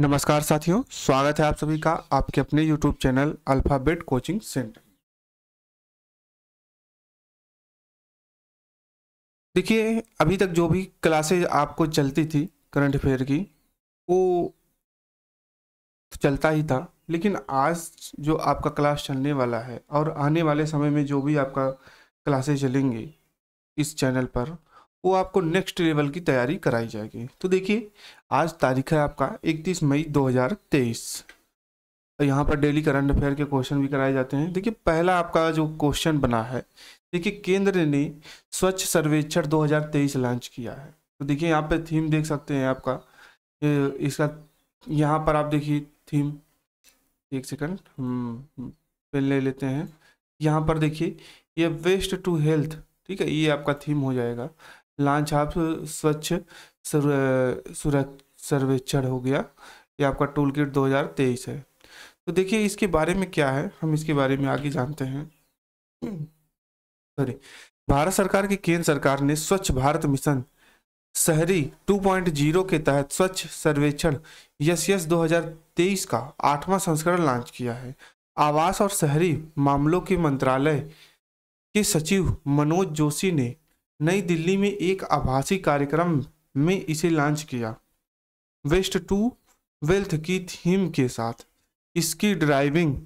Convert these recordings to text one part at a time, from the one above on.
नमस्कार साथियों स्वागत है आप सभी का आपके अपने YouTube channel Alphabet coaching centre देखिए अभी तक जो भी क्लासेज आपको चलती थी करंट अफेयर की वो चलता ही था लेकिन आज जो आपका क्लास चलने वाला है और आने वाले समय में जो भी आपका क्लासेज चलेंगे इस चैनल पर वो आपको नेक्स्ट लेवल की तैयारी कराई जाएगी तो देखिए आज तारीख है आपका इकतीस मई 2023 और तो यहाँ पर डेली करंट अफेयर के क्वेश्चन भी कराए जाते हैं देखिए पहला आपका जो क्वेश्चन बना है देखिए केंद्र ने स्वच्छ सर्वेक्षण 2023 लॉन्च किया है तो देखिए यहाँ पे थीम देख सकते हैं आपका इसका यहाँ पर आप देखिए थीम एक सेकंड हम पेन ले लेते हैं यहाँ पर देखिए ये वेस्ट टू हेल्थ ठीक है ये आपका थीम हो जाएगा लांच आप स्वच्छ सर्वेक्षण हो गया ये आपका टूल किट दो है तो देखिए इसके बारे में क्या है हम इसके बारे में आगे जानते हैं सॉरी हम्म, भारत सरकार की केंद्र सरकार ने स्वच्छ भारत मिशन शहरी 2.0 के तहत स्वच्छ सर्वेक्षण यस यस दो का आठवां संस्करण लॉन्च किया है आवास और शहरी मामलों के मंत्रालय के सचिव मनोज जोशी ने नई दिल्ली में एक आभासी कार्यक्रम में इसे लॉन्च किया वेस्ट टू वेल्थ की थीम के साथ इसकी ड्राइविंग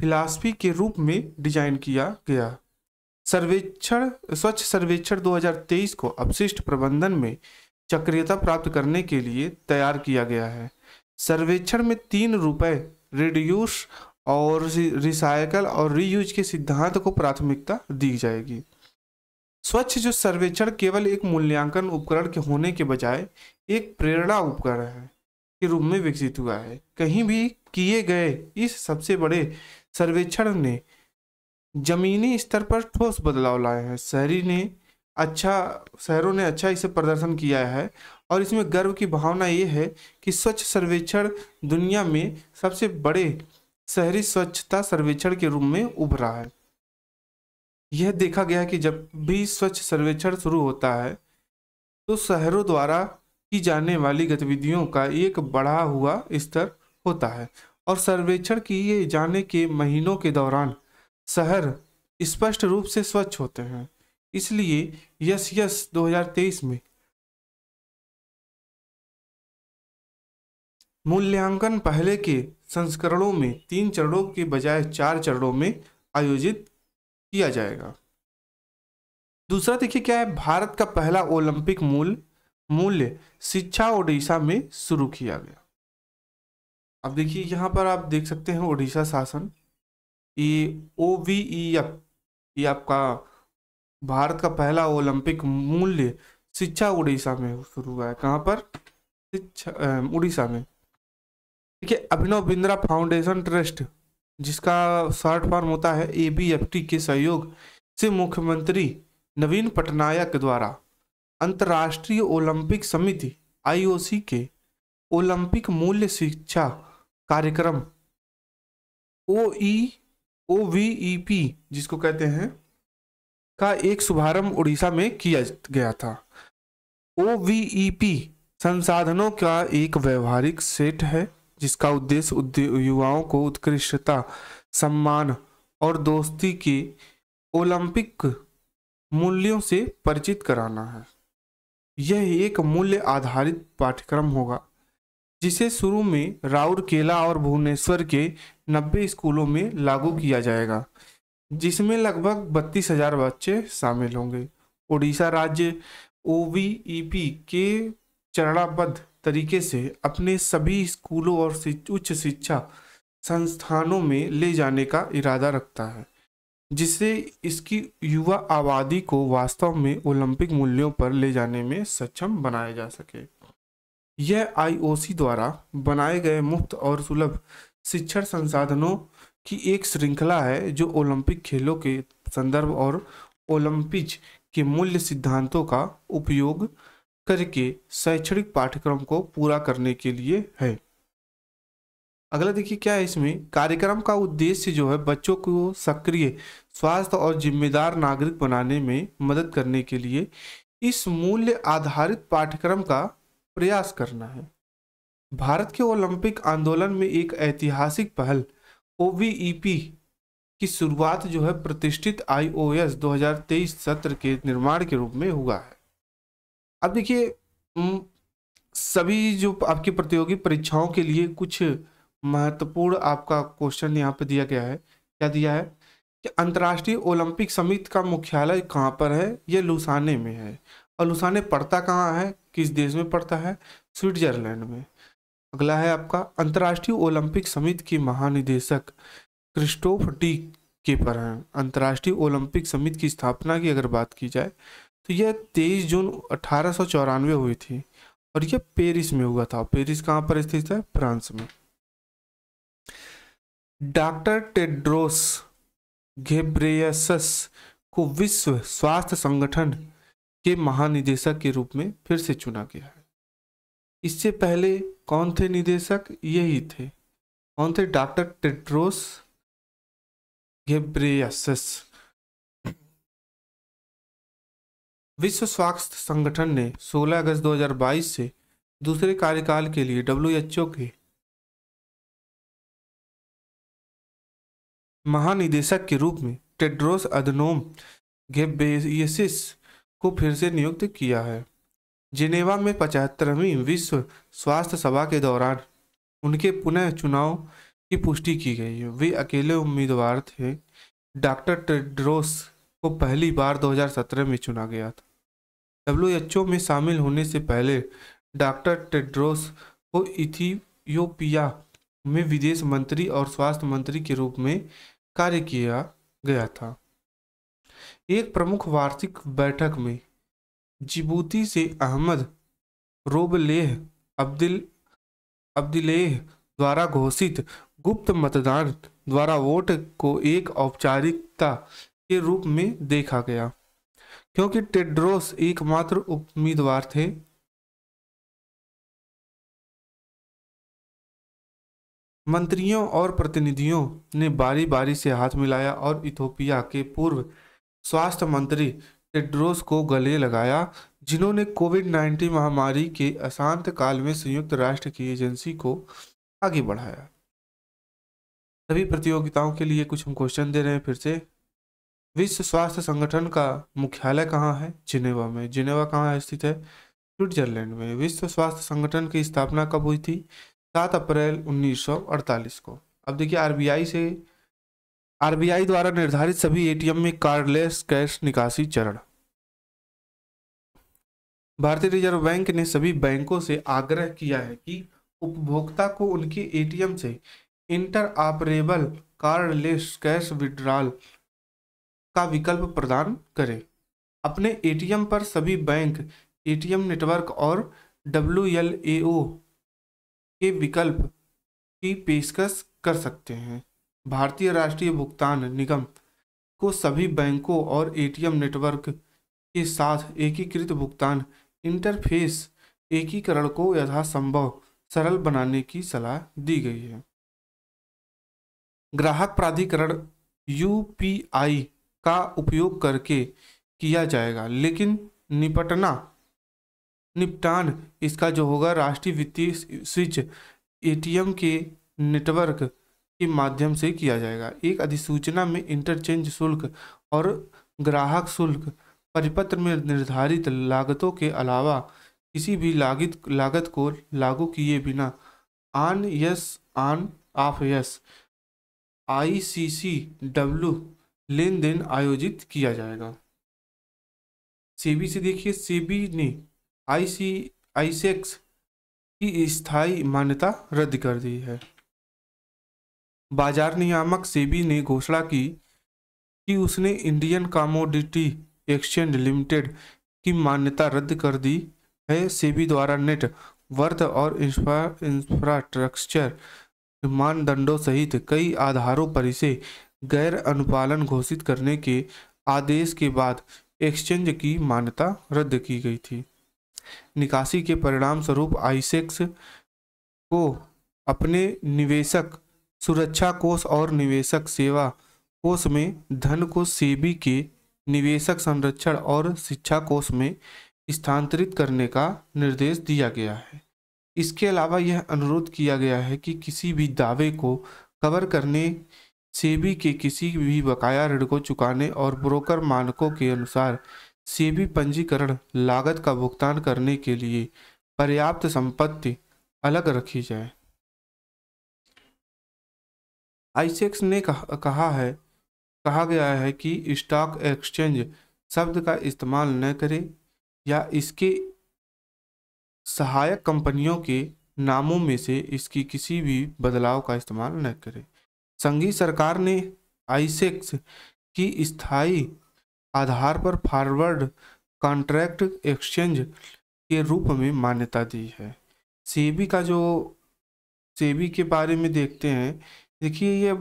फिलासफी के रूप में डिजाइन किया गया सर्वेक्षण स्वच्छ सर्वेक्षण 2023 को अपशिष्ट प्रबंधन में चक्रियता प्राप्त करने के लिए तैयार किया गया है सर्वेक्षण में तीन रुपये रिड्यूस और रिसाइकल और रीयूज के सिद्धांत को प्राथमिकता दी जाएगी स्वच्छ जो सर्वेक्षण केवल एक मूल्यांकन उपकरण के होने के बजाय एक प्रेरणा उपकरण है के रूप में विकसित हुआ है कहीं भी किए गए इस सबसे बड़े सर्वेक्षण ने जमीनी स्तर पर ठोस बदलाव लाए हैं शहरी ने अच्छा शहरों ने अच्छा इसे प्रदर्शन किया है और इसमें गर्व की भावना ये है कि स्वच्छ सर्वेक्षण दुनिया में सबसे बड़े शहरी स्वच्छता सर्वेक्षण के रूप में उभरा है यह देखा गया कि जब भी स्वच्छ सर्वेक्षण शुरू होता है तो शहरों द्वारा की जाने वाली गतिविधियों का एक बढ़ा हुआ स्तर होता है और सर्वेक्षण किए जाने के महीनों के दौरान शहर स्पष्ट रूप से स्वच्छ होते हैं इसलिए यस यस 2023 में मूल्यांकन पहले के संस्करणों में तीन चरणों के बजाय चार चरणों में आयोजित किया जाएगा दूसरा देखिए क्या है भारत का पहला ओलंपिक मूल मूल्य शिक्षा ओडिशा में शुरू किया गया अब देखिए यहाँ पर आप देख सकते हैं ओडिशा शासन ये ओ वी ई एफ ये आपका भारत का पहला ओलंपिक मूल्य शिक्षा उड़ीसा में शुरू हुआ है कहाँ पर शिक्षा उड़ीसा में ठीक है अभिनव बिंद्रा फाउंडेशन ट्रस्ट जिसका शॉर्ट फॉर्म होता है ए के सहयोग से मुख्यमंत्री नवीन पटनायक द्वारा अंतर्राष्ट्रीय ओलंपिक समिति आईओसी के ओलंपिक मूल्य शिक्षा कार्यक्रम ओ ई ओ वी ई पी जिसको कहते हैं का एक शुभारंभ उड़ीसा में किया गया था ओ वी ई पी संसाधनों का एक व्यवहारिक सेट है जिसका उद्देश्य युवाओं को उत्कृष्टता सम्मान और दोस्ती के ओलंपिक मूल्यों से परिचित कराना है यह एक मूल्य आधारित पाठ्यक्रम होगा जिसे शुरू में राउरकेला और भुवनेश्वर के 90 स्कूलों में लागू किया जाएगा जिसमें लगभग बत्तीस हजार बच्चे शामिल होंगे उड़ीसा राज्य ओ के चरणाबद्ध तरीके से अपने सभी स्कूलों और उच्च शिक्षा संस्थानों में ले जाने का इरादा रखता है जिससे इसकी युवा आबादी को वास्तव में ओलंपिक मूल्यों पर ले जाने में सक्षम बनाया जा सके यह आईओसी द्वारा बनाए गए मुफ्त और सुलभ शिक्षण संसाधनों की एक श्रृंखला है जो ओलंपिक खेलों के संदर्भ और ओलंपिक के मूल्य सिद्धांतों का उपयोग करके के शैक्षणिक पाठ्यक्रम को पूरा करने के लिए है अगला देखिए क्या है इसमें कार्यक्रम का उद्देश्य जो है बच्चों को सक्रिय स्वास्थ्य और जिम्मेदार नागरिक बनाने में मदद करने के लिए इस मूल्य आधारित पाठ्यक्रम का प्रयास करना है भारत के ओलंपिक आंदोलन में एक ऐतिहासिक पहल ओ e की शुरुआत जो है प्रतिष्ठित आईओएस 2023 सत्र के निर्माण के रूप में हुआ है अब देखिए सभी जो आपकी प्रतियोगी परीक्षाओं के लिए कुछ महत्वपूर्ण आपका क्वेश्चन यहाँ पे दिया गया है क्या दिया है कि अंतर्राष्ट्रीय ओलंपिक समिति का मुख्यालय कहाँ पर है ये लुसाने में है और लुसाने पड़ता कहाँ है किस देश में पड़ता है स्विट्जरलैंड में अगला है आपका अंतर्राष्ट्रीय ओलंपिक समिति की महानिदेशक क्रिस्टोफ डी के पर हैं अंतर्राष्ट्रीय ओलंपिक समिति की स्थापना की अगर बात की जाए तो यह तेईस जून अठारह हुई थी और यह पेरिस में हुआ था पेरिस कहाँ पर स्थित है फ्रांस में डॉक्टर टेड्रोस घेब्रेयसस को विश्व स्वास्थ्य संगठन के महानिदेशक के रूप में फिर से चुना गया है इससे पहले कौन थे निदेशक यही थे कौन थे डॉक्टर टेड्रोस घेब्रेयसस विश्व स्वास्थ्य संगठन ने 16 अगस्त 2022 से दूसरे कार्यकाल के लिए डब्ल्यूएचओ के महानिदेशक के रूप में टेड्रोस अदनोम घेबेसिस को फिर से नियुक्त किया है जिनेवा में पचहत्तरवीं विश्व स्वास्थ्य सभा के दौरान उनके पुनः चुनाव की पुष्टि की गई है वे अकेले उम्मीदवार थे डॉक्टर टेड्रोस को पहली बार 2017 में चुना गया था डब्ल्यू में शामिल होने से पहले डॉक्टर टेड्रोस को इथियोपिया में विदेश मंत्री और स्वास्थ्य मंत्री के रूप में कार्य किया गया था एक प्रमुख वार्षिक बैठक में जिबूती से अहमद रोबलेह अब्दिल अब्दिलेह द्वारा घोषित गुप्त मतदान द्वारा वोट को एक औपचारिकता के रूप में देखा गया क्योंकि टेड्रोस एकमात्र उम्मीदवार थे मंत्रियों और प्रतिनिधियों ने बारी बारी से हाथ मिलाया और इथोपिया के पूर्व स्वास्थ्य मंत्री टेड्रोस को गले लगाया जिन्होंने कोविड 19 महामारी के अशांत काल में संयुक्त राष्ट्र की एजेंसी को आगे बढ़ाया सभी प्रतियोगिताओं के लिए कुछ हम क्वेश्चन दे रहे हैं फिर से विश्व स्वास्थ्य संगठन का मुख्यालय कहाँ है जिनेवा में जिनेवा कहाँ स्थित है स्विट्जरलैंड में विश्व स्वास्थ्य संगठन की स्थापना कब हुई थी सात अप्रैल 1948 को अब देखिए आरबीआई से आरबीआई द्वारा निर्धारित सभी एटीएम में कार्डलेस कैश निकासी चरण भारतीय रिजर्व बैंक ने सभी बैंकों से आग्रह किया है कि उपभोक्ता को उनके एटीएम से interoperable cardless cash withdrawal का विकल्प प्रदान करें अपने एटीएम पर सभी बैंक एटीएम नेटवर्क और डब्ल्यू के विकल्प की पेशकश कर सकते हैं भारतीय राष्ट्रीय भुगतान निगम को सभी बैंकों और एटीएम नेटवर्क के साथ एकीकृत भुगतान इंटरफेस एकीकरण को यथासंभव सरल बनाने की सलाह दी गई है ग्राहक प्राधिकरण यूपीआई का उपयोग करके किया जाएगा लेकिन निपटना निपटान इसका जो होगा राष्ट्रीय वित्तीय स्विच एटीएम के नेटवर्क के माध्यम से किया जाएगा एक अधिसूचना में इंटरचेंज शुल्क और ग्राहक शुल्क परिपत्र में निर्धारित लागतों के अलावा किसी भी लागत लागत को लागू किए बिना on us and off us I C C W लेन देन आयोजित किया जाएगा सेबी से देखिए सेबी ने आई सी आईसेक्स की स्थायी मान्यता रद्द कर दी है बाजार नियामक सेबी ने घोषणा की कि उसने इंडियन कमोडिटी एक्सचेंज लिमिटेड की मान्यता रद्द कर दी है सेबी द्वारा नेट वर्थ और इंफ्रास्ट्रक्चर मानदंडों सहित कई आधारों पर इसे गैर अनुपालन घोषित करने के आदेश के बाद एक्सचेंज की मान्यता रद्द की गई थी निकासी के परिणाम स्वरूप आईसेक्स को अपने निवेशक सुरक्षा कोष और निवेशक सेवा कोष में धन को सेबी के निवेशक संरक्षण और शिक्षा कोष में स्थानांतरित करने का निर्देश दिया गया है इसके अलावा यह अनुरोध किया गया है कि किसी भी दावे को कवर करने सेबी के किसी भी बकाया ऋण को चुकाने और ब्रोकर मानकों के अनुसार सेबी पंजीकरण लागत का भुगतान करने के लिए पर्याप्त संपत्ति अलग रखी जाए आईसेक्स ने कहा, कहा है कहा गया है कि स्टॉक एक्सचेंज शब्द का इस्तेमाल न करें या इसके सहायक कंपनियों के नामों में से इसकी किसी भी बदलाव का इस्तेमाल न करें संघीय सरकार ने आईसेक्स की स्थायी आधार पर फॉरवर्ड कॉन्ट्रैक्ट एक्सचेंज के रूप में मान्यता दी है सेबी का जो सेबी के बारे में देखते हैं देखिए ये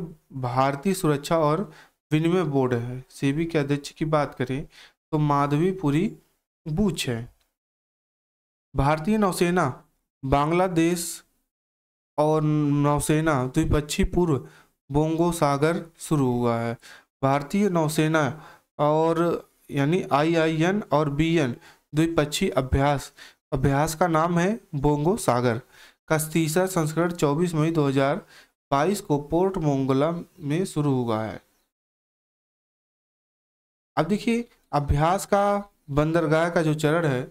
भारतीय सुरक्षा और विनिमय बोर्ड है सेबी के अध्यक्ष की बात करें तो माधवीपुरी बूच है भारतीय नौसेना बांग्लादेश और नौसेना द्विपक्षीय पूर्व बोंगो सागर शुरू हुआ है भारतीय नौसेना और यानी आई आई एन और बी एन द्विपक्षीय अभ्यास अभ्यास का नाम है बोंगो सागर का तीसरा संस्करण 24 मई 2022 को पोर्ट मोंगला में शुरू हुआ है अब देखिए अभ्यास का बंदरगाह का जो चरण है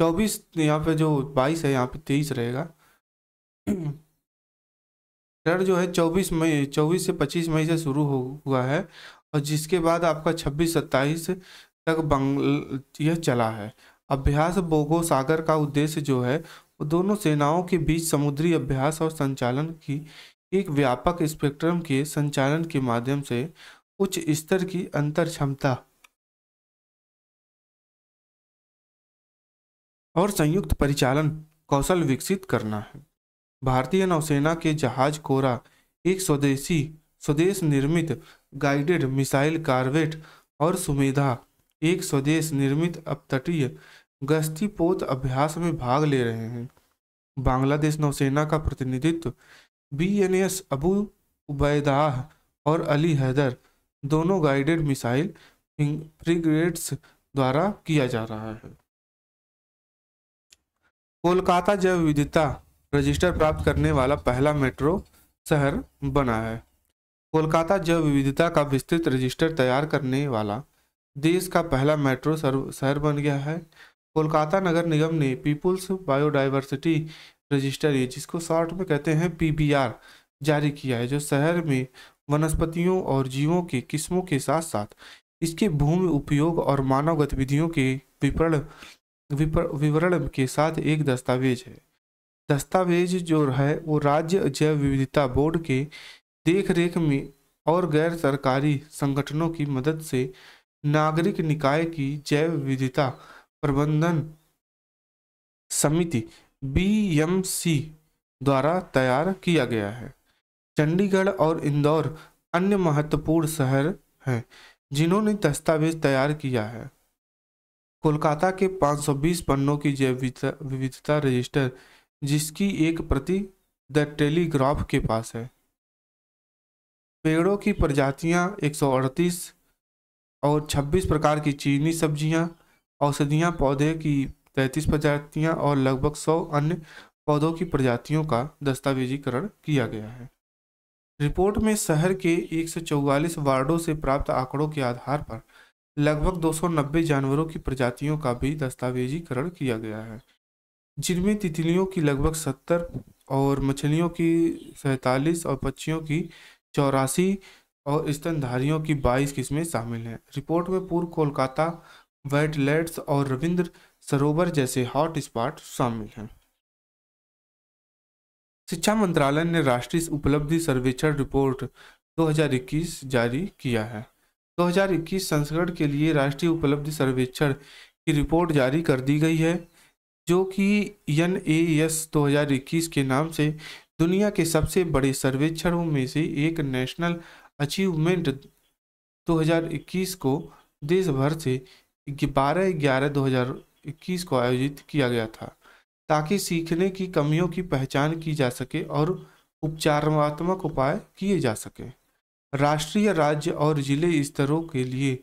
24 यहाँ पे जो 22 है यहाँ पे 23 रहेगा डर जो है चौबीस मई चौबीस से पच्चीस मई से शुरू हो हुआ है और जिसके बाद आपका छब्बीस सत्ताईस तक बंग यह चला है अभ्यास बोगो सागर का उद्देश्य जो है वो दोनों सेनाओं के बीच समुद्री अभ्यास और संचालन की एक व्यापक स्पेक्ट्रम के संचालन के माध्यम से उच्च स्तर की अंतर क्षमता और संयुक्त परिचालन कौशल विकसित करना है भारतीय नौसेना के जहाज कोरा एक स्वदेशी स्वदेश निर्मित गाइडेड मिसाइल कार्वेट और सुमेधा एक स्वदेश निर्मित अपतटीय गश्तीपोत अभ्यास में भाग ले रहे हैं बांग्लादेश नौसेना का प्रतिनिधित्व B N S Abu Ubaidah और अली हैदर दोनों गाइडेड मिसाइल फ्रिगेट्स द्वारा किया जा रहा है कोलकाता जैव विविधता रजिस्टर प्राप्त करने वाला पहला मेट्रो शहर बना है कोलकाता जैव विविधता का विस्तृत रजिस्टर तैयार करने वाला देश का पहला मेट्रो शहर बन गया है कोलकाता नगर निगम ने पीपुल्स बायोडाइवर्सिटी रजिस्टर जिसको शॉर्ट में कहते हैं पीबीआर जारी किया है जो शहर में वनस्पतियों और जीवों की किस्मों के साथ साथ इसके भूमि उपयोग और मानव गतिविधियों के विपरण विवरण के साथ एक दस्तावेज है दस्तावेज जो है वो राज्य जैव विविधता बोर्ड के देखरेख में और गैर सरकारी संगठनों की मदद से नागरिक निकाय की जैव विविधता प्रबंधन समिति बी द्वारा तैयार किया गया है चंडीगढ़ और इंदौर अन्य महत्वपूर्ण शहर हैं जिन्होंने दस्तावेज तैयार किया है कोलकाता के 520 पन्नों की जैव विविधता रजिस्टर जिसकी एक प्रति द टेलीग्राफ के पास है पेड़ों की प्रजातियां 138 और 26 प्रकार की चीनी सब्जियां औषधियां पौधे की 33 प्रजातियां और लगभग 100 अन्य पौधों की प्रजातियों का दस्तावेजीकरण किया गया है रिपोर्ट में शहर के 144 वार्डों से प्राप्त आंकड़ों के आधार पर लगभग 290 जानवरों की प्रजातियों का भी दस्तावेजीकरण किया गया है जिनमें तितलियों की लगभग सत्तर और मछलियों की सैतालीस और पक्षियों की चौरासी और स्तनधारियों की बाईस किस्में शामिल हैं रिपोर्ट में पूर्व कोलकाता वेटलैंड्स और रविंद्र सरोवर जैसे हॉट स्पॉट शामिल हैं शिक्षा मंत्रालय ने राष्ट्रीय उपलब्धि सर्वेक्षण रिपोर्ट 2021 जारी किया है 2021 संस्करण के लिए राष्ट्रीय उपलब्धि सर्वेक्षण की रिपोर्ट जारी कर दी गई है जो कि एन ए एस दो के नाम से दुनिया के सबसे बड़े सर्वेक्षणों में से एक नेशनल अचीवमेंट 2021 को देश भर से बारह ग्यारह दो हजार इक्कीस को आयोजित किया गया था ताकि सीखने की कमियों की पहचान की जा सके और उपचारात्मक उपाय किए जा सके राष्ट्रीय राज्य और जिले स्तरों के लिए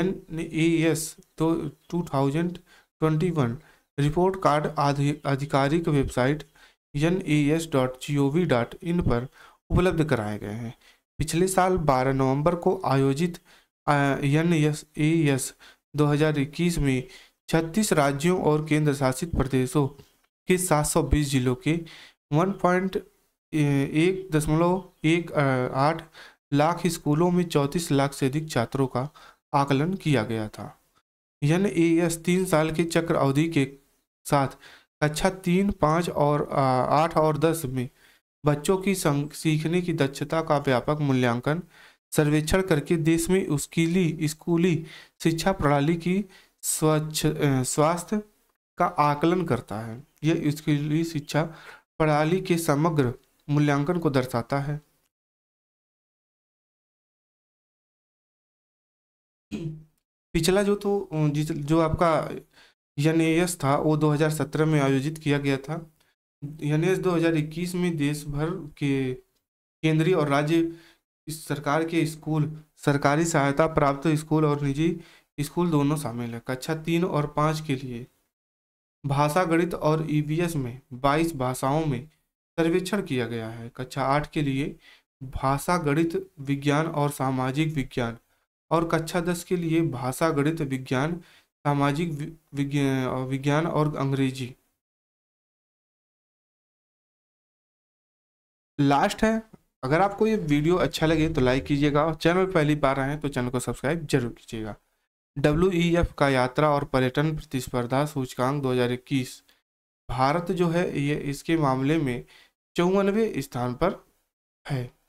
एन ए एस तो two thousand twenty one report card आधिकारिक website N E S dot G O V dot in पर उपलब्ध कराए गए हैं पिछले साल 12 नवंबर को आयोजित एन एस ए एस दो में छत्तीस राज्यों और केंद्र शासित प्रदेशों के 720 जिलों के वन पॉइंट एक दशमलव एक आठ लाख स्कूलों में चौंतीस लाख से अधिक छात्रों का आकलन किया गया था एन ए एस तीन साल के चक्र अवधि के साथ कक्षा अच्छा, तीन पाँच और आठ और दस में बच्चों की सीखने की दक्षता का व्यापक मूल्यांकन सर्वेक्षण करके देश में उसकीली स्कूली शिक्षा प्रणाली की स्वच्छ स्वास्थ्य का आकलन करता है यह स्कूली शिक्षा प्रणाली के समग्र मूल्यांकन को दर्शाता है पिछला जो तो जो आपका यनेस था वो 2017 में आयोजित किया गया था यनेस 2021 में देश भर के केंद्रीय और राज्य सरकार के स्कूल सरकारी सहायता प्राप्त स्कूल और निजी स्कूल दोनों शामिल है कक्षा तीन और पाँच के लिए भाषा गणित और ई e में 22 भाषाओं में सर्वेक्षण किया गया है कक्षा आठ के लिए भाषा गणित विज्ञान और सामाजिक विज्ञान और कक्षा दस के लिए भाषा गणित विज्ञान सामाजिक विज्ञान और अंग्रेजी लास्ट है अगर आपको ये वीडियो अच्छा लगे तो लाइक कीजिएगा और चैनल पहली बार आए तो चैनल को सब्सक्राइब जरूर कीजिएगा डब्ल्यू ई एफ का यात्रा और पर्यटन प्रतिस्पर्धा सूचकांक 2021 भारत जो है ये इसके मामले में चौवनवे स्थान पर है